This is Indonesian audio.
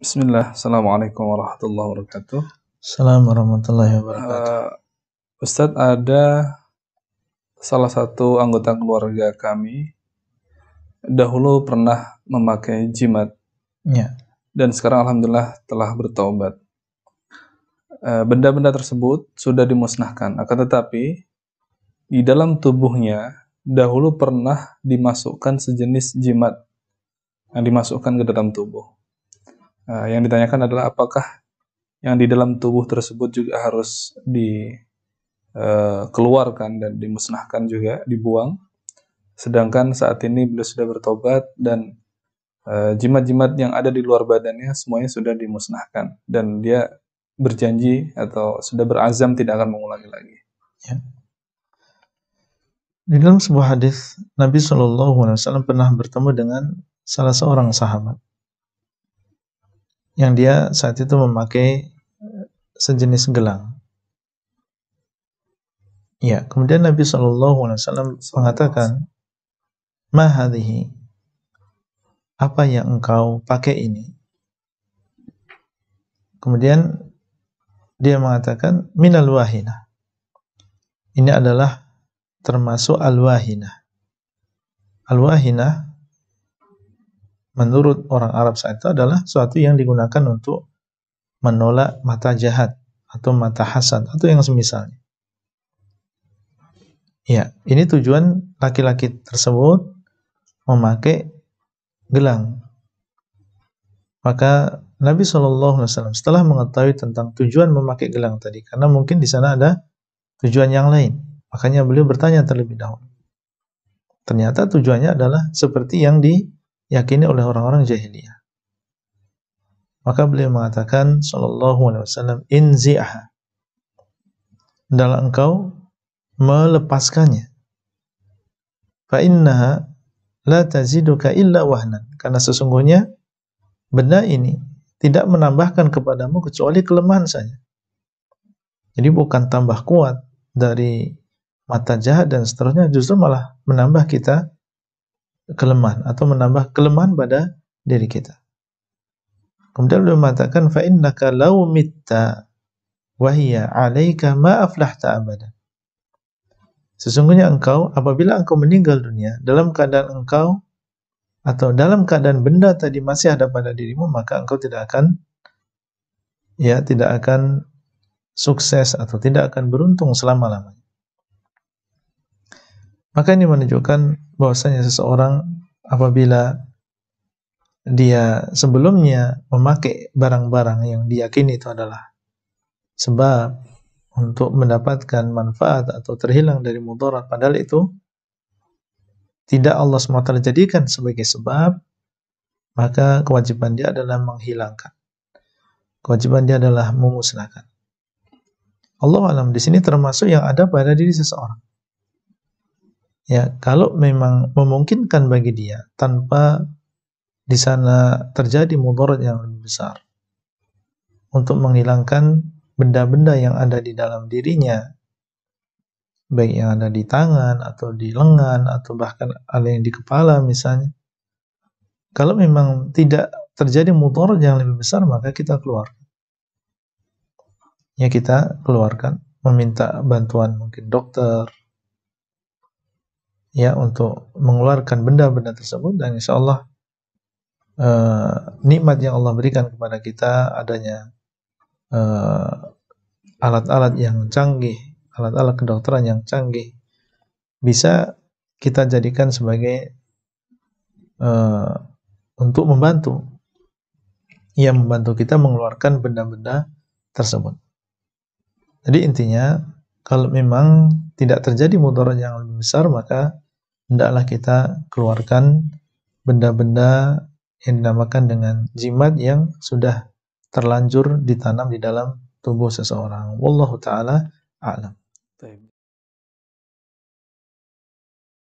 Bismillah, Assalamualaikum warahmatullahi wabarakatuh. Assalamualaikum warahmatullahi wabarakatuh. Uh, Ustadz, ada salah satu anggota keluarga kami dahulu pernah memakai jimat. Ya. Dan sekarang Alhamdulillah telah bertobat. benda eh, benda-benda tersebut sudah dimusnahkan. Akan tetapi, di dalam tubuhnya dahulu pernah dimasukkan sejenis jimat yang dimasukkan ke dalam tubuh Eh, yang ditanyakan adalah apakah yang di dalam tubuh tersebut juga harus dikeluarkan eh, dan dimusnahkan juga, dibuang. Sedangkan saat ini beliau sudah bertobat dan eh, jimat-jimat yang ada di luar badannya semuanya sudah dimusnahkan dan dia berjanji atau sudah berazam tidak akan mengulangi lagi. Ya. Di dalam sebuah hadis Nabi Shallallahu Alaihi Wasallam pernah bertemu dengan salah seorang sahabat yang dia saat itu memakai eh, sejenis gelang. Ya, kemudian Nabi Shallallahu Alaihi Wasallam mengatakan, mahadihi, apa yang engkau pakai ini? Kemudian dia mengatakan minal wahina. Ini adalah termasuk al wahina al wahina menurut orang Arab saat itu adalah suatu yang digunakan untuk menolak mata jahat atau mata hasad atau yang semisalnya. Ya, ini tujuan laki-laki tersebut memakai gelang. Maka Nabi Shallallahu Alaihi Wasallam setelah mengetahui tentang tujuan memakai gelang tadi, karena mungkin di sana ada tujuan yang lain, makanya beliau bertanya terlebih dahulu. Ternyata tujuannya adalah seperti yang di yakini oleh orang-orang jahiliyah. Maka beliau mengatakan sallallahu alaihi wasallam inzi'ah. Adalah engkau melepaskannya. Fa innaha la taziduka illa wahnan. Karena sesungguhnya benda ini tidak menambahkan kepadamu kecuali kelemahan saja. Jadi bukan tambah kuat dari mata jahat dan seterusnya, justru malah menambah kita kelemahan atau menambah kelemahan pada diri kita. Kemudian beliau mengatakan fa innaka law mitta wa hiya 'alaika ma aflahta abada. Sesungguhnya engkau apabila engkau meninggal dunia dalam keadaan engkau atau dalam keadaan benda tadi masih ada pada dirimu maka engkau tidak akan ya tidak akan sukses atau tidak akan beruntung selama-lamanya. Maka ini menunjukkan bahwasanya seseorang apabila dia sebelumnya memakai barang-barang yang diyakini itu adalah sebab untuk mendapatkan manfaat atau terhilang dari mudarat padahal itu tidak Allah SWT jadikan sebagai sebab maka kewajiban dia adalah menghilangkan kewajiban dia adalah memusnahkan Allah alam di sini termasuk yang ada pada diri seseorang ya kalau memang memungkinkan bagi dia tanpa di sana terjadi mudarat yang lebih besar untuk menghilangkan benda-benda yang ada di dalam dirinya baik yang ada di tangan atau di lengan atau bahkan ada yang di kepala misalnya kalau memang tidak terjadi mudarat yang lebih besar maka kita keluarkan ya kita keluarkan meminta bantuan mungkin dokter ya untuk mengeluarkan benda-benda tersebut dan insya Allah eh, nikmat yang Allah berikan kepada kita adanya eh, alat-alat eh, yang canggih, alat-alat kedokteran yang canggih bisa kita jadikan sebagai eh, untuk membantu, yang membantu kita mengeluarkan benda-benda tersebut. Jadi intinya kalau memang tidak terjadi mudarat yang lebih besar, maka hendaklah kita keluarkan benda-benda yang dinamakan dengan jimat yang sudah terlanjur ditanam di dalam tubuh seseorang. Wallahu taala alam.